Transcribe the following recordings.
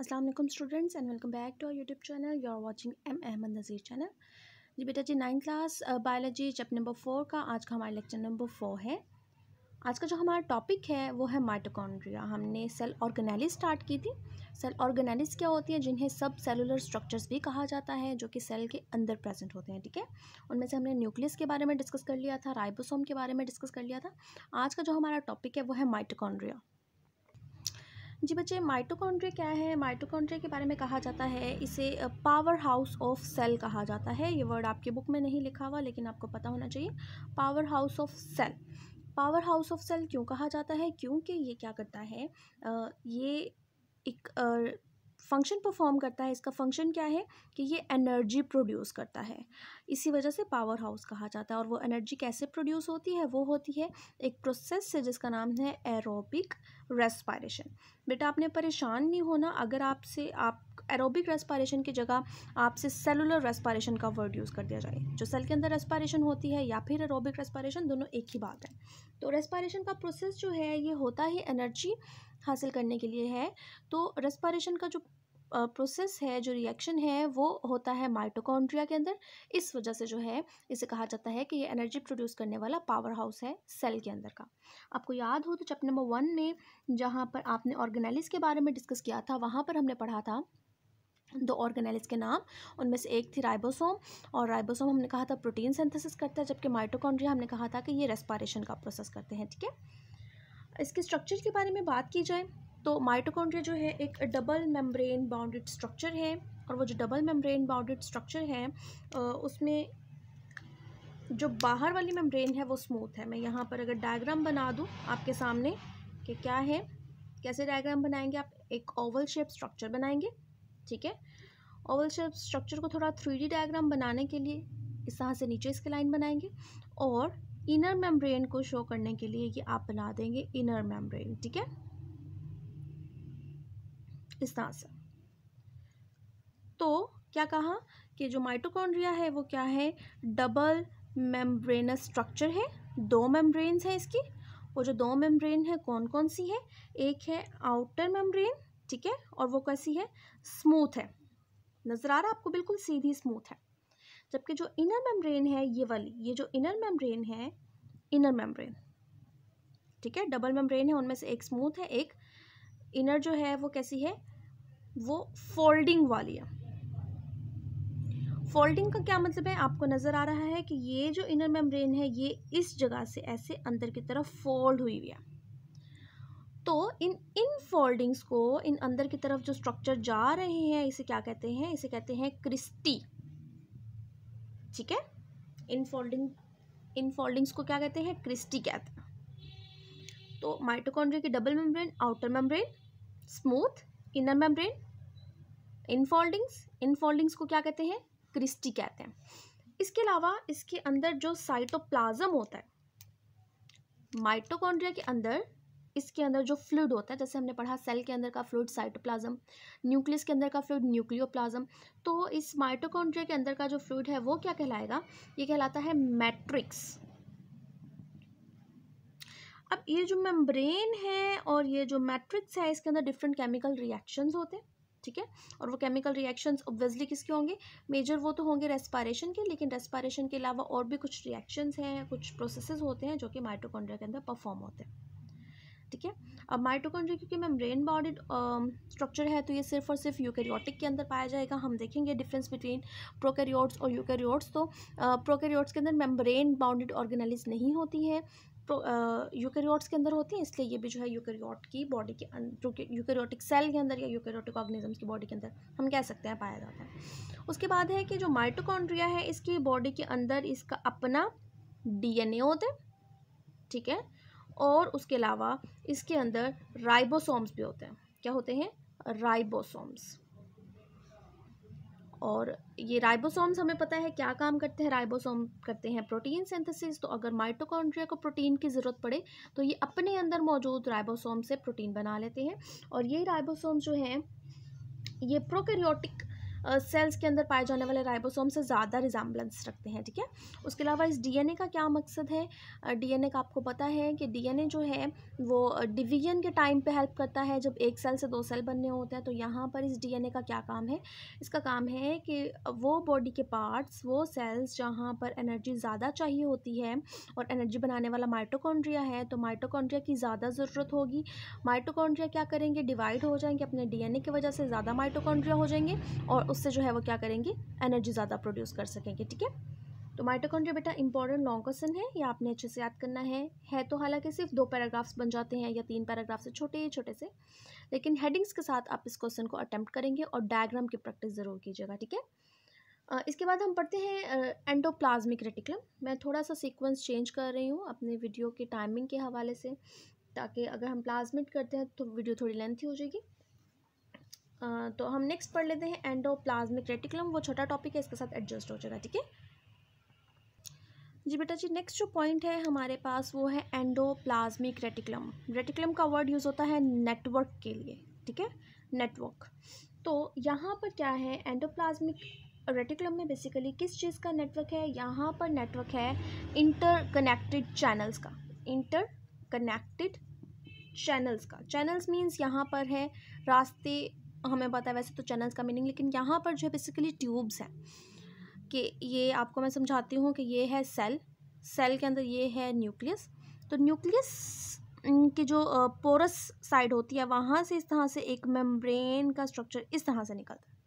Aslam students and welcome back to our YouTube channel you are watching M Ahmad Nazeer channel जी बेटा जी ninth class biology chapter number four का आज का हमारा लेक्चर नंबर फोर है आज का जो हमारा टॉपिक है वो है माइटोकॉन्ड्रिया हमने सेल ऑर्गेनाइलिस स्टार्ट की थी सेल ऑर्गेनाइलिस क्या होती है जिन्हें सब सेलुलर स्ट्रक्चर्स भी कहा जाता है जो कि सेल के अंदर प्रेजेंट होते हैं ठीक है उनमें से हमने न्यूक्लियस के बारे में डिस्कस कर लिया था राइबोसोम के बारे में डिस्कस कर लिया था आज का जो हमारा टॉपिक है वो है माइटोकॉन्ड्रिया जी बच्चे माइटोकॉन्ड्रिया क्या है माइटोकॉन्ड्रिया के बारे में कहा जाता है इसे पावर हाउस ऑफ सेल कहा जाता है ये वर्ड आपके बुक में नहीं लिखा हुआ लेकिन आपको पता होना चाहिए power house of cell power house of cell क्यों कहा जाता है क्योंकि ये क्या करता है आ, ये एक फंक्शन परफॉर्म करता है इसका फंक्शन क्या है कि ये एनर्जी प्रोड्यूस करता है इसी वजह से पावर हाउस कहा जाता है और वो एनर्जी कैसे प्रोड्यूस होती है वो होती है एक प्रोसेस से जिसका नाम है एरोबिक रेस्पायरेशन बेटा आपने परेशान नहीं होना अगर आपसे आप एरोबिक रेस्पायरेशन की जगह आपसे सेलुलर रेस्पायरेशन का वर्ड यूज़ कर दिया जाए जो सेल के अंदर रेस्पायरेशन होती है या फिर एरोबिक रेस्पायरेशन दोनों एक ही बात है तो रेस्पायरेशन का प्रोसेस जो है ये होता ही एनर्जी हासिल करने के लिए है तो रेस्पायरेशन का जो प्रोसेस है जो रिएक्शन है वो होता है माइटोकॉन्ड्रिया के अंदर इस वजह से जो है इसे कहा जाता है कि ये एनर्जी प्रोड्यूस करने वाला पावर हाउस है सेल के अंदर का आपको याद हो तो चैप्टर नंबर वन में जहाँ पर आपने ऑर्गेनालिस के बारे में डिस्कस किया था वहाँ पर हमने पढ़ा था दो ऑर्गेनालिस के नाम उनमें से एक थी राइबोसोम और राइबोसोम हमने कहा था प्रोटीन सेंथेसिस करता है जबकि माइटोकॉन्ड्रिया हमने कहा था कि ये रेस्पारेशन का प्रोसेस करते हैं ठीक है इसके स्ट्रक्चर के बारे में बात की जाए तो माइटोकॉन्ड्रिया जो है एक डबल मेम्ब्रेन बाउंडेड स्ट्रक्चर है और वो जो डबल मेम्ब्रेन बाउंडेड स्ट्रक्चर है उसमें जो बाहर वाली मेम्ब्रेन है वो स्मूथ है मैं यहाँ पर अगर डायग्राम बना दूँ आपके सामने कि क्या है कैसे डायग्राम बनाएंगे आप एक ओवल शेप स्ट्रक्चर बनाएंगे ठीक है ओवल शेप स्ट्रक्चर को थोड़ा थ्री डायग्राम बनाने के लिए इस तरह से नीचे इसके लाइन बनाएंगे और इनर मेम्ब्रेन को शो करने के लिए ये आप बना देंगे इनर मेम्ब्रेन ठीक है इस तरह से तो क्या कहा कि जो माइटोकॉन्ड्रिया है वो क्या है डबल मेम्ब्रेनस स्ट्रक्चर है दो मेम्ब्रेन्स हैं इसकी वो जो दो मेम्ब्रेन है कौन कौन सी है एक है आउटर मेम्ब्रेन ठीक है और वो कैसी है स्मूथ है नज़र आ रहा है आपको बिल्कुल सीधी स्मूथ है जबकि जो इनर मेम्ब्रेन है ये वाली ये जो इनर मेम्ब्रेन है इनर मेम्ब्रेन ठीक है डबल मेम्ब्रेन है उनमें से एक स्मूथ है एक इनर जो है वो कैसी है वो फोल्डिंग वाली है फोल्डिंग का क्या मतलब है आपको नज़र आ रहा है कि ये जो इनर मेम्ब्रेन है ये इस जगह से ऐसे अंदर की तरफ फोल्ड हुई हुई है तो इन इन फोल्डिंग्स को इन अंदर की तरफ जो स्ट्रक्चर जा रहे हैं इसे क्या कहते हैं इसे कहते हैं क्रिस्टी ठीक है इन फोल्डिंग इन फोल्डिंग्स को क्या कहते हैं क्रिस्टी कहते हैं तो माइटोकॉन्ड्रिया की double membrane outer membrane smooth inner membrane infoldings infoldings को क्या कहते हैं क्रिस्टी कहते हैं इसके अलावा इसके अंदर जो साइटोप्लाज्म होता है माइटोकॉन्ड्रिया के अंदर इसके अंदर जो फ्लूड होता है जैसे हमने पढ़ा सेल के अंदर का फ्लूड साइटोप्लाज्म न्यूक्लियस के अंदर का फ्लूड न्यूक्लियोप्लाज्म तो इस माइटोकॉन्ड्रिया के अंदर का जो फ्लूड है वो क्या कहलाएगा ये कहलाता है मैट्रिक्स अब ये जो मेम्ब्रेन है और ये जो मैट्रिक्स है इसके अंदर डिफरेंट केमिकल रिएक्शंस होते हैं ठीक है और वो केमिकल रिएक्शंस ऑब्वियसली किसके होंगे मेजर वो तो होंगे रेस्पायरेशन के लेकिन रेस्पायरेशन के अलावा और भी कुछ रिएक्शंस हैं कुछ प्रोसेसेस होते हैं जो कि माइट्रोकॉन्ड्रिया के अंदर परफॉर्म होते हैं ठीक है अब माइट्रोकॉन्ड्रिया क्योंकि मेम्ब्रेन बॉडी स्ट्रक्चर है तो ये सिर्फ और सिर्फ यूकेरियोटिक के अंदर पाया जाएगा हम देखेंगे डिफरेंस बिटवीन प्रोकेरियोड्स और यूकेरियोट्स तो प्रोकैरियोट्स के अंदर मेम्ब्रेन बाउंडेड ऑर्गेनाइज नहीं होती है यूकेरियोट्स के अंदर होती हैं इसलिए ये भी जो है यूकेरियोट की बॉडी के अं, यूकेरियोटिक सेल के अंदर या यूकेरियोटिक ऑर्गेनिजम्स की बॉडी के अंदर हम कह सकते हैं पाया जाता है उसके बाद है कि जो माइटोकॉन्ड्रिया है इसकी बॉडी के अंदर इसका अपना डीएनए होता है ठीक है और उसके अलावा इसके अंदर राइबोसोम्स भी होते हैं क्या होते हैं राइबोसोम्स और ये राइबोसोम्स हमें पता है क्या काम करते हैं राइबोसोम करते हैं प्रोटीन सिंथेसिस तो अगर माइटोकॉन्ड्रिया को प्रोटीन की ज़रूरत पड़े तो ये अपने अंदर मौजूद राइबोसोम से प्रोटीन बना लेते हैं और ये राइबोसोम जो हैं ये प्रोकैरियोटिक सेल्स के अंदर पाए जाने वाले राइबोसोम से ज़्यादा रिजाम्बलेंस रखते हैं ठीक है उसके अलावा इस डीएनए का क्या मकसद है डीएनए का आपको पता है कि डीएनए जो है वो डिवीजन के टाइम पे हेल्प करता है जब एक सेल से दो सेल बनने होते हैं तो यहाँ पर इस डीएनए का क्या काम है इसका काम है कि वो बॉडी के पार्ट्स वो सेल्स जहाँ पर एनर्जी ज़्यादा चाहिए होती है और एनर्जी बनाने वाला माइटोकॉन्ड्रिया है तो माइटोकॉन्ड्रिया की ज़्यादा ज़रूरत होगी माइटोकॉन्ड्रिया क्या करेंगे डिवाइड हो जाएंगे अपने डीएनए की वजह से ज़्यादा माइटोकॉन्ड्रिया हो जाएंगे और उससे जो है वो क्या करेंगे एनर्जी ज़्यादा प्रोड्यूस कर सकेंगे ठीक है तो माइटोकॉन्ड्रिया बेटा इंपॉर्टेंट लॉन्ग क्वेश्चन है ये आपने अच्छे से याद करना है है तो हालांकि सिर्फ दो पैराग्राफ्स बन जाते हैं या तीन पैराग्राफ से छोटे छोटे से लेकिन हेडिंग्स के साथ आप इस क्वेश्चन को अटैम्प्ट करेंगे और डायग्राम की प्रैक्टिस ज़रूर कीजिएगा ठीक है इसके बाद हम पढ़ते हैं एंडोप्लाज्मिक रेटिकुलम मैं थोड़ा सा सीक्वेंस चेंज कर रही हूँ अपने वीडियो के टाइमिंग के हवाले से ताकि अगर हम प्लाज्मिट करते हैं तो वीडियो थोड़ी लेंथी हो जाएगी तो हम नेक्स्ट पढ़ लेते हैं एंडोप्लाज्मिक रेटिकुलम वो छोटा टॉपिक है इसके साथ एडजस्ट हो जाएगा ठीक है जी बेटा जी नेक्स्ट जो पॉइंट है हमारे पास वो है एंडोप्लाज्मिक रेटिकुलम रेटिकुलम का वर्ड यूज़ होता है नेटवर्क के लिए ठीक है नेटवर्क तो यहाँ पर क्या है एंडोप्लाज्मिक रेटिकुलम में बेसिकली किस चीज़ का नेटवर्क है यहाँ पर नेटवर्क है इंटर कनेक्टेड चैनल्स का इंटर कनेक्टेड चैनल्स का चैनल्स मीन्स यहाँ पर है रास्ते हमें पता है वैसे तो चैनल्स का मीनिंग लेकिन यहाँ पर जो है बेसिकली ट्यूब्स हैं कि ये आपको मैं समझाती हूँ कि ये है सेल सेल के अंदर ये है न्यूक्लियस तो न्यूक्लियस की जो पोरस साइड होती है वहाँ से इस तरह से एक मेम्ब्रेन का स्ट्रक्चर इस तरह से निकलता है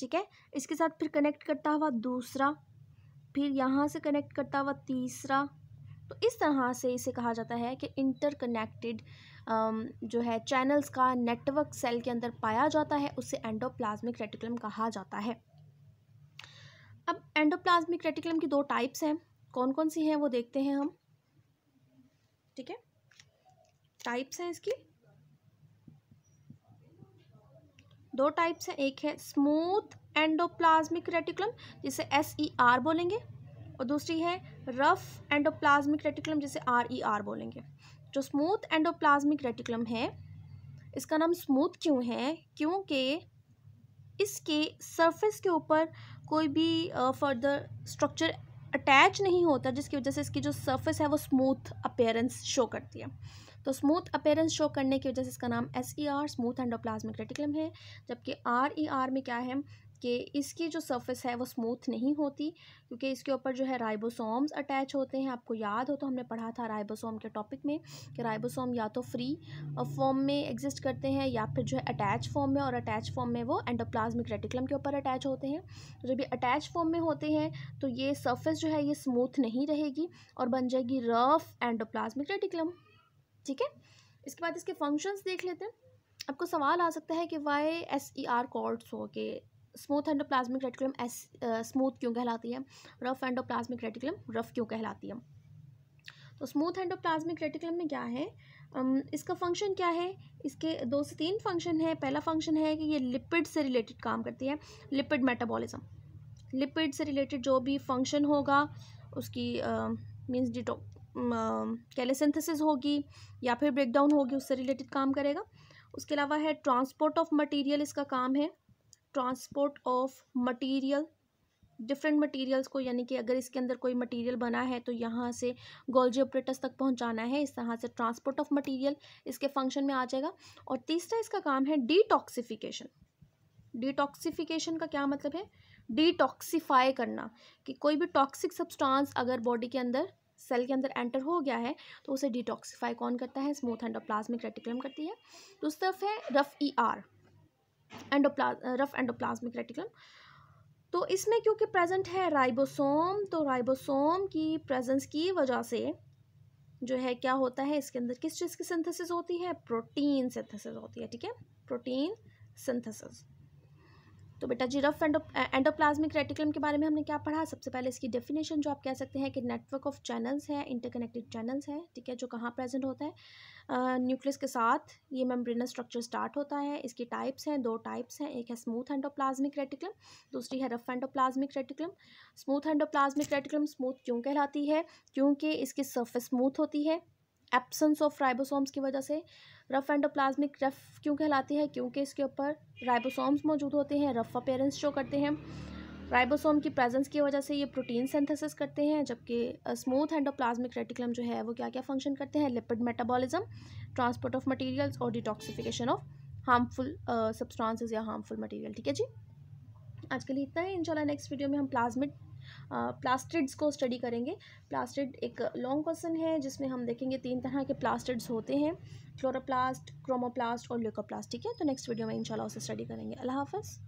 ठीक है इसके साथ फिर कनेक्ट करता हुआ दूसरा फिर यहाँ से कनेक्ट करता हुआ तीसरा तो इस तरह से इसे कहा जाता है कि इंटरकनेक्टेड जो है चैनल्स का नेटवर्क सेल के अंदर पाया जाता है उसे एंडोप्लाज्मिक रेटिकुलम कहा जाता है अब एंडोप्लाज्मिक रेटिकुलम की दो टाइप्स हैं कौन कौन सी हैं वो देखते हैं हम ठीक है टाइप्स हैं इसकी दो टाइप्स हैं एक है स्मूथ एंडोप्लाज्मिक रेटिकुलम जिसे एस ई आर बोलेंगे और दूसरी है रफ़ एंडोप्लाज्मिक रेटिकुलम जिसे आर ई आर बोलेंगे जो स्मूथ एंडोप्लाज्मिक रेटिकुलम है इसका नाम स्मूथ क्यों है क्योंकि इसके सरफेस के ऊपर कोई भी फर्दर स्ट्रक्चर अटैच नहीं होता जिसकी वजह से इसकी जो सरफेस है वो स्मूथ अपेयरेंस शो करती है तो स्मूथ अपेयरेंस शो करने की वजह से इसका नाम S E R smooth endoplasmic reticulum है जबकि आर ई आर में क्या है कि इसकी जो सरफेस है वो स्मूथ नहीं होती क्योंकि इसके ऊपर जो है राइबोसोम्स अटैच होते हैं आपको याद हो तो हमने पढ़ा था राइबोसोम के टॉपिक में कि राइबोसोम या तो फ्री फॉर्म में एग्जिस्ट करते हैं या फिर जो है अटैच फॉर्म में और अटैच फॉर्म में वो एंडोप्लाज्मिक रेटिकुलम के ऊपर अटैच होते हैं तो जब ये अटैच फॉर्म में होते हैं तो ये सर्फेस जो है ये स्मूथ नहीं रहेगी और बन जाएगी रफ एंडोप्लाज्मिक रेटिकुलम ठीक है इसके बाद इसके फंक्शंस देख लेते हैं आपको सवाल आ सकता है कि Y S E R cords हो के smooth endoplasmic reticulum S smooth क्यों कहलाती है रफ एंडोप्लाज्मिक रेटिकुलम रफ क्यों कहलाती है तो स्मूथ एंडोप्लाज्मिक रेटिकुलम में क्या है um, इसका फंक्शन क्या है इसके दो से तीन फंक्शन है पहला फंक्शन है कि ये लिपिड से रिलेटेड काम करती है लिपिड मेटाबॉलिज्म लिपिड से रिलेटेड जो भी फंक्शन होगा उसकी मीन्स डिटो कहले होगी या फिर ब्रेकडाउन होगी उससे रिलेटेड काम करेगा उसके अलावा है ट्रांसपोर्ट ऑफ मटेरियल इसका काम है transport of material different materials को यानी कि अगर इसके अंदर कोई मटेरियल बना है तो यहाँ से गोल्जी ऑपरेटर्स तक पहुँचाना है इस तरह से ट्रांसपोर्ट ऑफ मटेरियल इसके फंक्शन में आ जाएगा और तीसरा इसका काम है डिटॉक्सिफिकेशन डिटॉक्सिफिकेशन का क्या मतलब है डिटॉक्सीफाई करना कि कोई भी टॉक्सिक सब्सटांस अगर बॉडी के अंदर सेल के अंदर एंटर हो गया है तो उसे डिटॉक्सीफाई कौन करता है स्मूथ एंडोप्लाज्मिक रेटिकुलम करती है दूसरी तरफ है रफ ई आर एंडोप्ला रफ एंडोप्लाज्मिक रेटिकुलम तो इसमें क्योंकि प्रेजेंट है राइबोसोम तो राइबोसोम की प्रेजेंस की वजह से जो है क्या होता है इसके अंदर किस चीज़ की सिंथेसिस होती है प्रोटीन सिंथेसिस होती है ठीक है प्रोटीन सिंथेसिस तो बेटा जी रफ एंडो एंडोप्लाज्मिक रेटिकुलम के बारे में हमने क्या पढ़ा सबसे पहले इसकी डेफिनेशन जो आप कह सकते हैं कि नेटवर्क ऑफ चैनल्स है इंटरकनेक्टेड चैनल्स है ठीक है जो कहाँ प्रेजेंट होता है न्यूक्लियस के साथ ये मेम्ब्रेनस स्ट्रक्चर स्टार्ट होता है इसकी टाइप्स हैं दो टाइप्स हैं एक है स्मूथ एंडोप्लाज्मिक रेटिकुलम दूसरी है rough endoplasmic reticulum smooth endoplasmic reticulum smooth क्यों कहलाती है क्योंकि इसकी सर्फेस स्मूथ होती है एब्सेंस ऑफ राइबोसोम्स की वजह से रफ एंडोप्लाज्मिक रफ क्यों कहलाती है क्योंकि इसके ऊपर राइबोसोम्स मौजूद होते हैं रफ अपेयरेंस शो करते हैं राइबोसोम की प्रेजेंस की वजह से ये प्रोटीन सिंथेसिस करते हैं जबकि स्मूथ एंडोप्लाज्मिक रेटिकुलम जो है वो क्या क्या फंक्शन करते हैं lipid metabolism transport of materials और डिटॉक्सिफिकेशन ऑफ हार्मफुल सब्सटेंसेस या हार्मफुल मटेरियल ठीक है जी आज के लिए इतना ही इंशाल्लाह नेक्स्ट वीडियो में हम प्लाज्मिक प्लास्टिड्स को स्टडी करेंगे प्लास्टिड एक लॉन्ग क्वेश्चन है जिसमें हम देखेंगे तीन तरह के प्लास्टिड्स होते हैं क्लोरोप्लास्ट क्रोमोप्लास्ट और ल्यूकोप्लास्ट ठीक है तो नेक्स्ट वीडियो में इंशाल्लाह उसे स्टडी करेंगे अल्लाह हाफ़